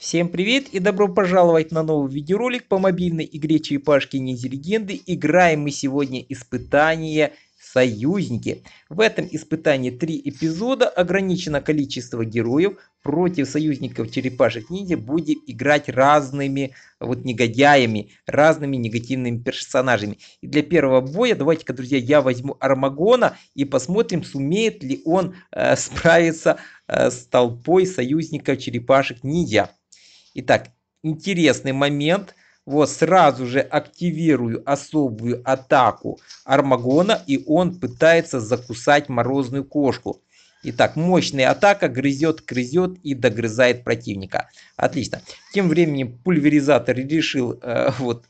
Всем привет и добро пожаловать на новый видеоролик по мобильной игре Черепашки Ниндзя Легенды. Играем мы сегодня испытание союзники. В этом испытании три эпизода, ограничено количество героев, против союзников черепашек ниндзя будет играть разными вот негодяями, разными негативными персонажами. И для первого боя, давайте-ка, друзья, я возьму Армагона и посмотрим, сумеет ли он э, справиться э, с толпой союзников черепашек ниндзя. Итак, интересный момент. Вот сразу же активирую особую атаку Армагона, и он пытается закусать морозную кошку. Итак, мощная атака грызет, грызет и догрызает противника. Отлично. Тем временем пульверизатор решил э, вот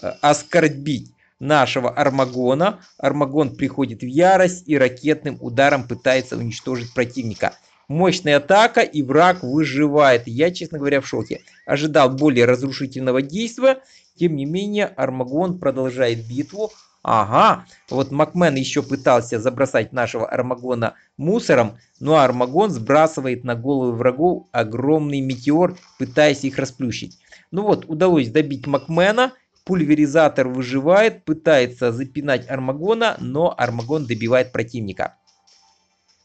э, оскорбить нашего Армагона. Армагон приходит в ярость и ракетным ударом пытается уничтожить противника. Мощная атака, и враг выживает. Я, честно говоря, в шоке. Ожидал более разрушительного действия. Тем не менее, Армагон продолжает битву. Ага, вот Макмен еще пытался забросать нашего Армагона мусором, но Армагон сбрасывает на голову врагов огромный метеор, пытаясь их расплющить. Ну вот, удалось добить Макмена, пульверизатор выживает, пытается запинать Армагона, но Армагон добивает противника.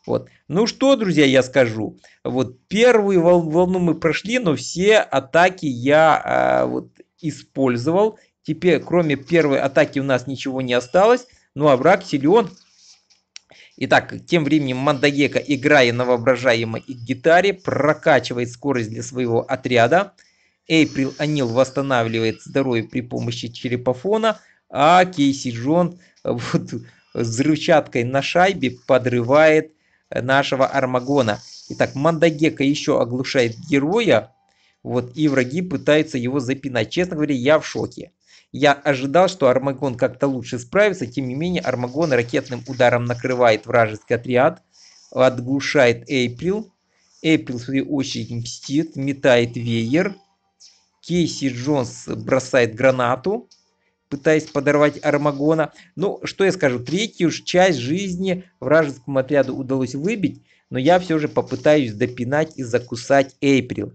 Вот. Ну что, друзья, я скажу. Вот первую волну мы прошли, но все атаки я э, вот использовал. Теперь, кроме первой атаки, у нас ничего не осталось. Ну а враг силен. Итак, тем временем Мандагека, играя на воображаемой гитаре, прокачивает скорость для своего отряда. Эйприл Анил восстанавливает здоровье при помощи черепофона, а Кейси Джон вот, взрывчаткой на шайбе подрывает нашего Армагона. Итак, Мандагека еще оглушает героя, вот, и враги пытаются его запинать. Честно говоря, я в шоке. Я ожидал, что Армагон как-то лучше справится, тем не менее Армагон ракетным ударом накрывает вражеский отряд, отглушает Эйприл. Эйприл в свою очередь мстит, метает веер. Кейси Джонс бросает гранату пытаясь подорвать Армагона. Ну, что я скажу, третью часть жизни вражескому отряду удалось выбить, но я все же попытаюсь допинать и закусать Эйприл.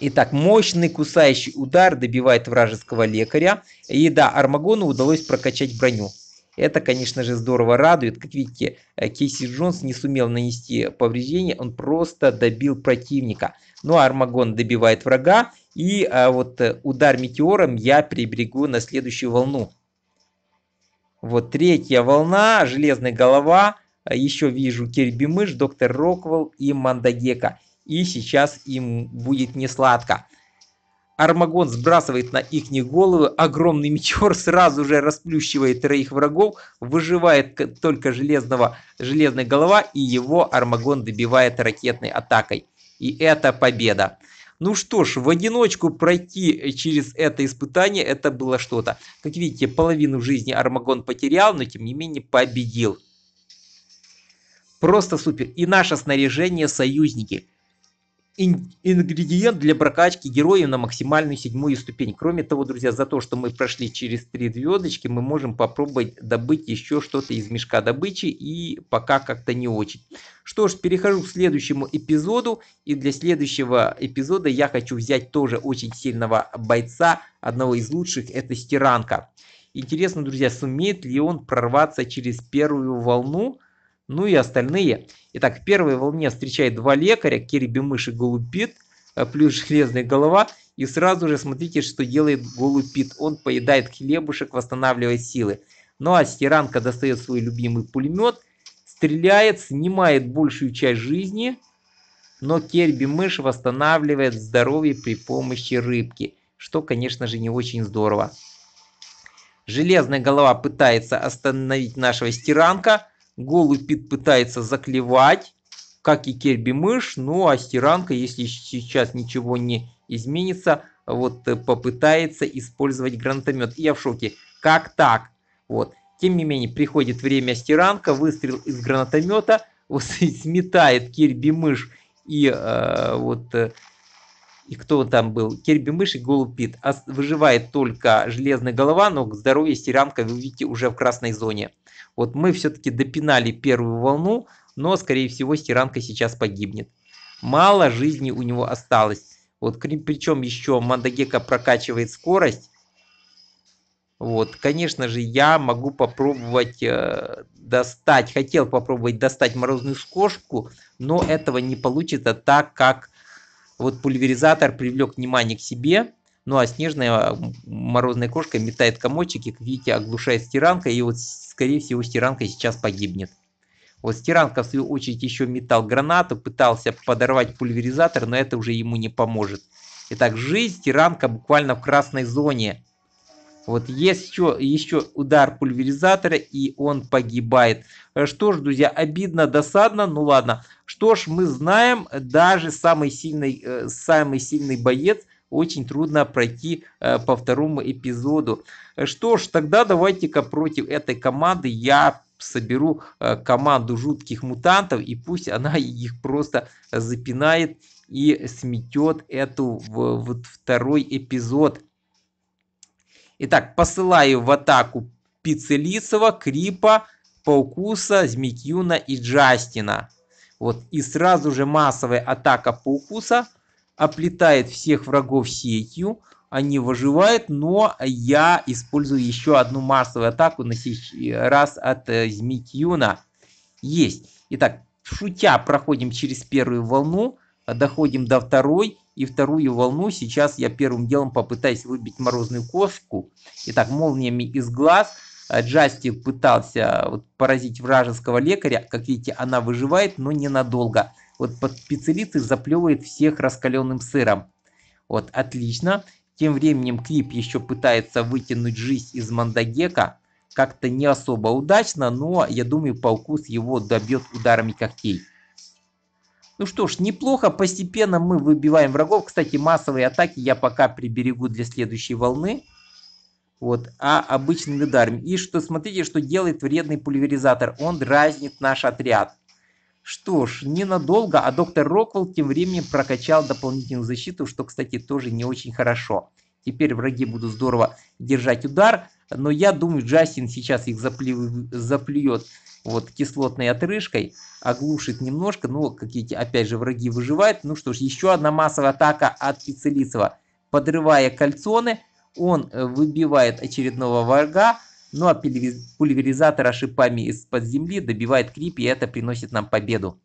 Итак, мощный кусающий удар добивает вражеского лекаря. И да, Армагону удалось прокачать броню. Это, конечно же, здорово радует. Как видите, э, Кейси Джонс не сумел нанести повреждения, он просто добил противника. Ну а Армагон добивает врага, и а, вот э, удар метеором я приберегу на следующую волну. Вот третья волна, железная голова. А, Еще вижу Кирби Мыш, Доктор Роквелл и Мандагека. И сейчас им будет не сладко. Армагон сбрасывает на их головы, огромный метеор сразу же расплющивает троих врагов, выживает только железного, железная голова, и его Армагон добивает ракетной атакой. И это победа. Ну что ж, в одиночку пройти э, через это испытание, это было что-то. Как видите, половину жизни Армагон потерял, но тем не менее победил. Просто супер. И наше снаряжение союзники ингредиент для прокачки героев на максимальную седьмую ступень. Кроме того, друзья, за то, что мы прошли через три звездочки, мы можем попробовать добыть еще что-то из мешка добычи и пока как-то не очень. Что ж, перехожу к следующему эпизоду и для следующего эпизода я хочу взять тоже очень сильного бойца, одного из лучших, это Стиранка. Интересно, друзья, сумеет ли он прорваться через первую волну, ну и остальные. Итак, в первой волне встречает два лекаря, Кириби мыши голубит, э, плюс железная голова. И сразу же смотрите, что делает голубит. Он поедает хлебушек, восстанавливая силы. Ну а стиранка достает свой любимый пулемет, стреляет, снимает большую часть жизни. Но Керби мышь восстанавливает здоровье при помощи рыбки, что, конечно же, не очень здорово. Железная голова пытается остановить нашего стиранка, Голый Пит пытается заклевать, как и Керби Мышь. Ну а Стиранка, если сейчас ничего не изменится, вот э, попытается использовать гранатомет. я в шоке. Как так? Вот. Тем не менее, приходит время Стиранка, выстрел из гранатомета, вот, сметает Кирби Мышь и э, вот э, и кто там был, Керби Мышь и Голуб Пит. А выживает только железная голова, но здоровье здоровью вы видите, уже в красной зоне. Вот мы все-таки допинали первую волну, но, скорее всего, Стерянка сейчас погибнет. Мало жизни у него осталось. Вот, причем еще Мандагека прокачивает скорость. Вот, конечно же, я могу попробовать э, достать, хотел попробовать достать морозную кошку, но этого не получится, так как вот пульверизатор привлек внимание к себе, ну а снежная а, морозная кошка метает комочек и, как видите, оглушает стиранка, и вот, скорее всего, стиранка сейчас погибнет. Вот стиранка, в свою очередь, еще метал гранату, пытался подорвать пульверизатор, но это уже ему не поможет. Итак, жизнь стиранка буквально в красной зоне. Вот есть еще, еще удар пульверизатора, и он погибает. Э, что ж, друзья, обидно, досадно, ну ладно. Что ж, мы знаем, даже самый сильный, э, самый сильный боец очень трудно пройти э, по второму эпизоду. Что ж, тогда давайте-ка против этой команды я соберу команду жутких мутантов, и пусть она их просто запинает и сметет эту вот второй эпизод. Итак, посылаю в атаку Пиццелисова, Крипа, Паукуса, Змикюна и Джастина. Вот, и сразу же массовая атака Паукуса оплетает всех врагов сетью. Они выживают, но я использую еще одну массовую атаку на раз от э, Змикюна. Есть. Итак, шутя проходим через первую волну, доходим до второй и вторую волну сейчас я первым делом попытаюсь выбить морозную кошку. Итак, молниями из глаз. Э, Джастик пытался э, вот, поразить вражеского лекаря. Как видите, она выживает, но ненадолго. Вот под пиццелицы заплевывает всех раскаленным сыром. Вот, отлично. Тем временем Клип еще пытается вытянуть жизнь из Мандагека. Как-то не особо удачно, но я думаю, Паукус его добьет ударами когтей. Ну что ж, неплохо, постепенно мы выбиваем врагов. Кстати, массовые атаки я пока приберегу для следующей волны. Вот, а обычный ударим. И что, смотрите, что делает вредный пульверизатор. Он дразнит наш отряд. Что ж, ненадолго, а доктор Роквелл тем временем прокачал дополнительную защиту, что, кстати, тоже не очень хорошо. Теперь враги будут здорово держать удар. Но я думаю, Джастин сейчас их заплю, заплюет вот кислотной отрыжкой, оглушит немножко, но какие-то, опять же, враги выживают. Ну что ж, еще одна массовая атака от Пиццелицева. Подрывая кольцоны, он э, выбивает очередного врага, ну а пульверизатора шипами из-под земли добивает крип, и это приносит нам победу.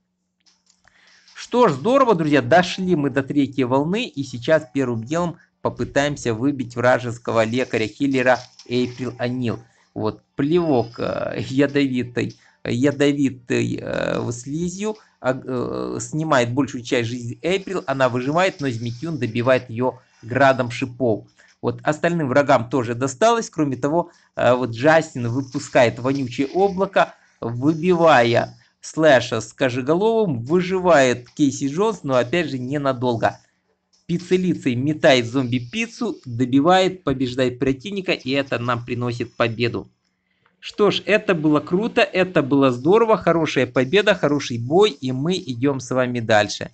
Что ж, здорово, друзья, дошли мы до третьей волны, и сейчас первым делом попытаемся выбить вражеского лекаря Хиллера Эйприл Анил. Вот, плевок э, ядовитой, ядовитой э, слизью а, э, снимает большую часть жизни Эйприл, она выживает, но Змитюн добивает ее градом шипов. Вот остальным врагам тоже досталось, кроме того, э, вот Джастин выпускает вонючее облако, выбивая слэша с кожеголовым, выживает Кейси Джонс, но опять же ненадолго пиццелицей метает зомби пиццу, добивает, побеждает противника, и это нам приносит победу. Что ж, это было круто, это было здорово, хорошая победа, хороший бой, и мы идем с вами дальше.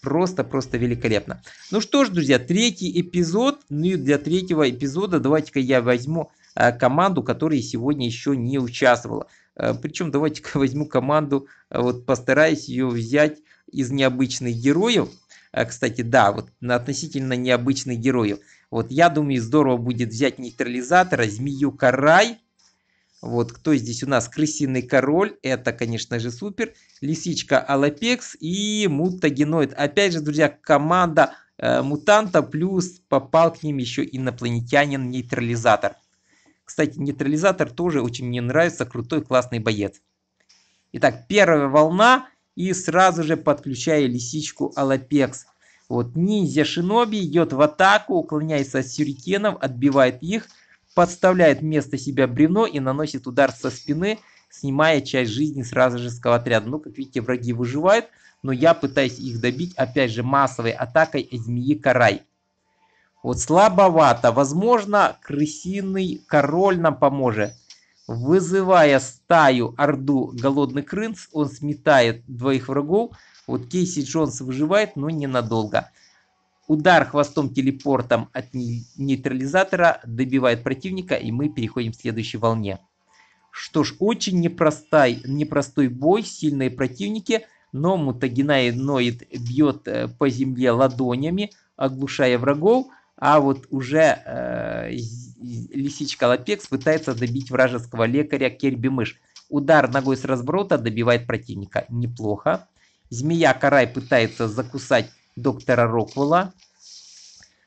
Просто-просто великолепно. Ну что ж, друзья, третий эпизод. Ну и для третьего эпизода давайте-ка я возьму э, команду, которая сегодня еще не участвовала. Э, причем давайте-ка возьму команду, э, вот постараюсь ее взять из необычных героев. А, кстати, да, вот относительно необычных героев. Вот я думаю, здорово будет взять нейтрализатора, змею Карай. Вот кто здесь у нас? Крысиный король. Это, конечно же, супер. Лисичка Алапекс и мутагеноид. Опять же, друзья, команда э, мутанта плюс попал к ним еще инопланетянин-нейтрализатор. Кстати, нейтрализатор тоже очень мне нравится. Крутой, классный боец. Итак, первая волна и сразу же подключая лисичку Алапекс. Вот ниндзя Шиноби идет в атаку, уклоняется от сюрикенов, отбивает их, подставляет вместо себя бревно и наносит удар со спины, снимая часть жизни сразу же с отряда. Ну, как видите, враги выживают, но я пытаюсь их добить, опять же, массовой атакой змеи Карай. Вот слабовато. Возможно, крысиный король нам поможет. Вызывая стаю, орду голодных рынц, он сметает двоих врагов. Вот Кейси Джонс выживает, но ненадолго. Удар хвостом телепортом от нейтрализатора добивает противника, и мы переходим к следующей волне. Что ж, очень непростой, непростой бой, сильные противники, но мутагенаиноид бьет э, по земле ладонями, оглушая врагов, а вот уже э, лисичка Лапекс пытается добить вражеского лекаря Керби Мышь. Удар ногой с разброта добивает противника. Неплохо. Змея Карай пытается закусать доктора Роквелла.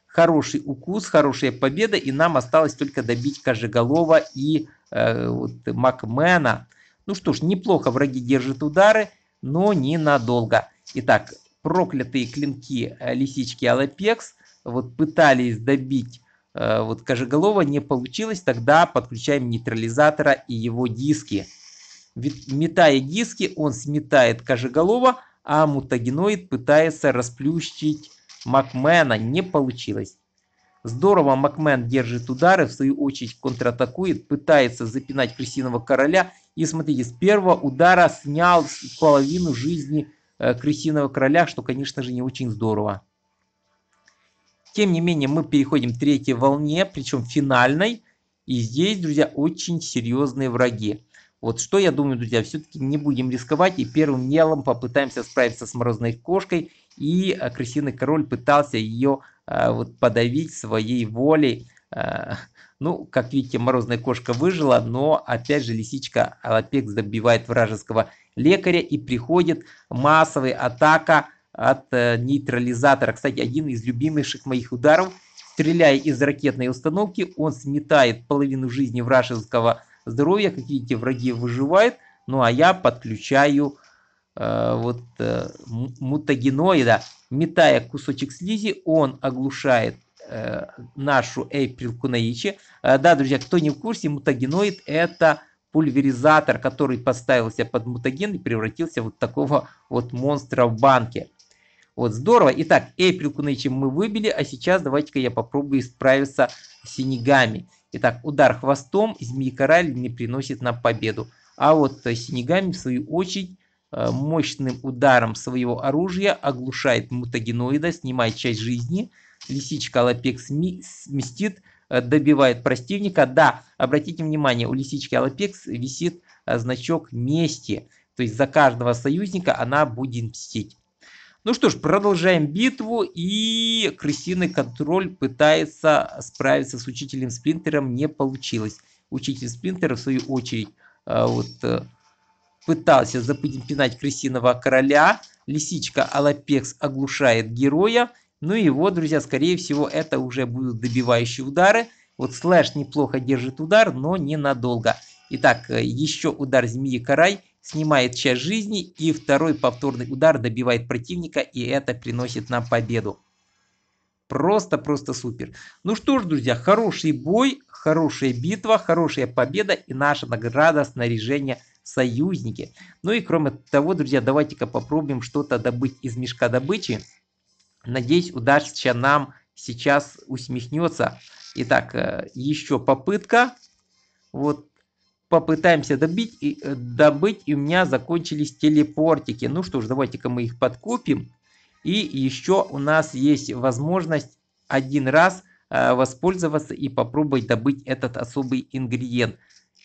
Хороший укус, хорошая победа. И нам осталось только добить Кожеголова и э, вот, Макмена. Ну что ж, неплохо враги держат удары, но ненадолго. Итак, проклятые клинки э, лисички Алапекс вот пытались добить Э, вот Кожеголова не получилось, тогда подключаем нейтрализатора и его диски. Метая диски, он сметает Кожеголова, а мутагеноид пытается расплющить Макмена. Не получилось. Здорово Макмен держит удары, в свою очередь контратакует, пытается запинать крысиного короля. И смотрите, с первого удара снял половину жизни э, крысиного короля, что, конечно же, не очень здорово. Тем не менее, мы переходим к третьей волне, причем финальной. И здесь, друзья, очень серьезные враги. Вот что я думаю, друзья, все-таки не будем рисковать и первым делом попытаемся справиться с морозной кошкой. И э, крысиный король пытался ее э, вот, подавить своей волей. Э, ну, как видите, морозная кошка выжила, но опять же лисичка Алапекс добивает вражеского лекаря и приходит массовая атака от э, нейтрализатора. Кстати, один из любимейших моих ударов. Стреляя из ракетной установки, он сметает половину жизни вражеского здоровья. Как видите, враги выживают. Ну а я подключаю э, вот э, мутагеноида. Метая кусочек слизи, он оглушает э, нашу Эйприл Кунаичи. Э, да, друзья, кто не в курсе, мутагеноид это пульверизатор, который поставился под мутаген и превратился вот такого вот монстра в банке. Вот, здорово. Итак, Эйприл Кунычем мы выбили, а сейчас давайте-ка я попробую справиться с Синегами. Итак, удар хвостом, змеи кораль не приносит нам победу. А вот э, Синегами, в свою очередь, э, мощным ударом своего оружия оглушает мутагеноида, снимает часть жизни. Лисичка Алапек сместит, э, добивает противника. Да, обратите внимание, у лисички Алапекс висит значок мести. То есть за каждого союзника она будет мстить. Ну что ж, продолжаем битву, и крысиный контроль пытается справиться с учителем Сплинтером, не получилось. Учитель Сплинтера, в свою очередь, э, вот, э, пытался запинать крысиного короля, лисичка Алапекс оглушает героя, ну и вот, друзья, скорее всего, это уже будут добивающие удары. Вот Слэш неплохо держит удар, но ненадолго. Итак, э, еще удар Змеи Карай, снимает часть жизни, и второй повторный удар добивает противника, и это приносит нам победу. Просто-просто супер. Ну что ж, друзья, хороший бой, хорошая битва, хорошая победа и наша награда снаряжения союзники. Ну и кроме того, друзья, давайте-ка попробуем что-то добыть из мешка добычи. Надеюсь, удача нам сейчас усмехнется. Итак, э, еще попытка. Вот попытаемся добить, и, э, добыть, и у меня закончились телепортики. Ну что ж, давайте-ка мы их подкупим. И еще у нас есть возможность один раз э, воспользоваться и попробовать добыть этот особый ингредиент.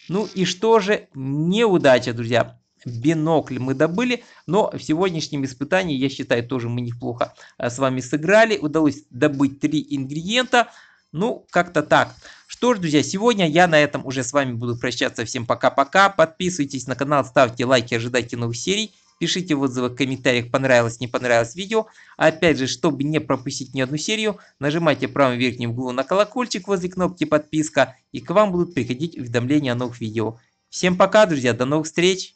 Ну и что же, неудача, друзья. Бинокль мы добыли, но в сегодняшнем испытании, я считаю, тоже мы неплохо э, с вами сыграли. Удалось добыть три ингредиента. Ну, как-то так. Что ж, друзья, сегодня я на этом уже с вами буду прощаться. Всем пока-пока. Подписывайтесь на канал, ставьте лайки, ожидайте новых серий. Пишите отзывы в комментариях, понравилось, не понравилось видео. Опять же, чтобы не пропустить ни одну серию, нажимайте в правом верхнем углу на колокольчик возле кнопки подписка, и к вам будут приходить уведомления о новых видео. Всем пока, друзья, до новых встреч!